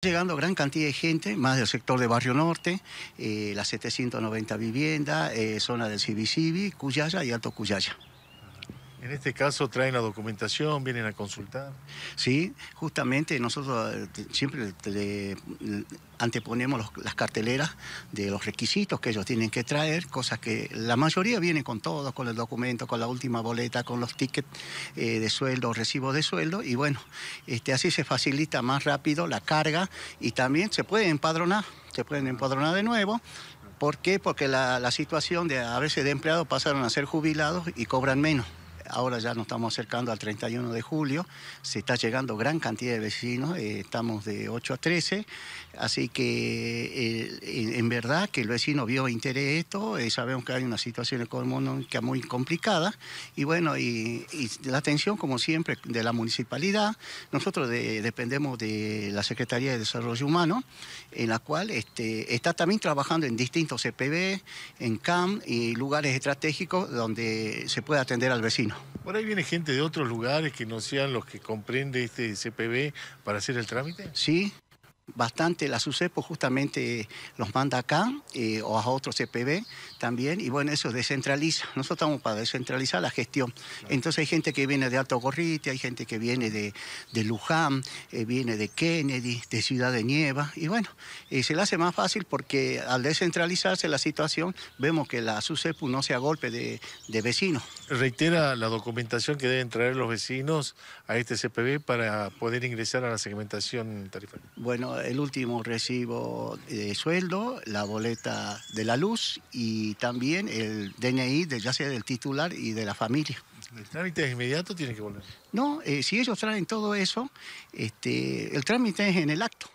Llegando gran cantidad de gente, más del sector de Barrio Norte, las 790 viviendas, zona del Cibicibi, Cuyaya y Alto Cuyaya. En este caso traen la documentación, vienen a consultar. Sí, justamente nosotros eh, siempre anteponemos las carteleras de los requisitos que ellos tienen que traer, cosas que la mayoría viene con todo, con el documento, con la última boleta, con los tickets eh, de sueldo, recibo de sueldo, y bueno, este, así se facilita más rápido la carga y también se puede empadronar, se pueden ah. empadronar de nuevo, ¿Por qué? Porque la, la, situación de a veces de empleados pasaron a ser jubilados y cobran menos ahora ya nos estamos acercando al 31 de julio, se está llegando gran cantidad de vecinos, eh, estamos de 8 a 13, así que eh, en, verdad que el vecino vio interés esto, eh, sabemos que hay una situación económica muy complicada y bueno, y, la atención como siempre de la municipalidad, nosotros dependemos de la Secretaría de Desarrollo Humano, en la cual este, está también trabajando en distintos CPB, en CAM y lugares estratégicos donde se puede atender al vecino. ¿Por ahí viene gente de otros lugares que no sean los que comprende este CPB para hacer el trámite? Sí bastante la SUCEPO justamente eh, los manda acá eh, o a otros CPB también y bueno, eso descentraliza. Nosotros estamos para descentralizar la gestión. Entonces hay gente que viene de Alto Gorriti, hay gente que viene de, Luján, eh, viene de Kennedy, de Ciudad de Nieva y bueno, se le hace más fácil porque al descentralizarse la situación vemos que la SUCEPO no sea golpe de, de vecinos. Reitera la documentación que deben traer los vecinos a este CPB para poder ingresar a la segmentación tarifaria. Bueno, el último recibo de sueldo, la boleta de la luz y también el DNI, de, ya sea del titular y de la familia. ¿El trámite es inmediato tiene que volver? No, eh, si ellos traen todo eso, este, el trámite es en el acto.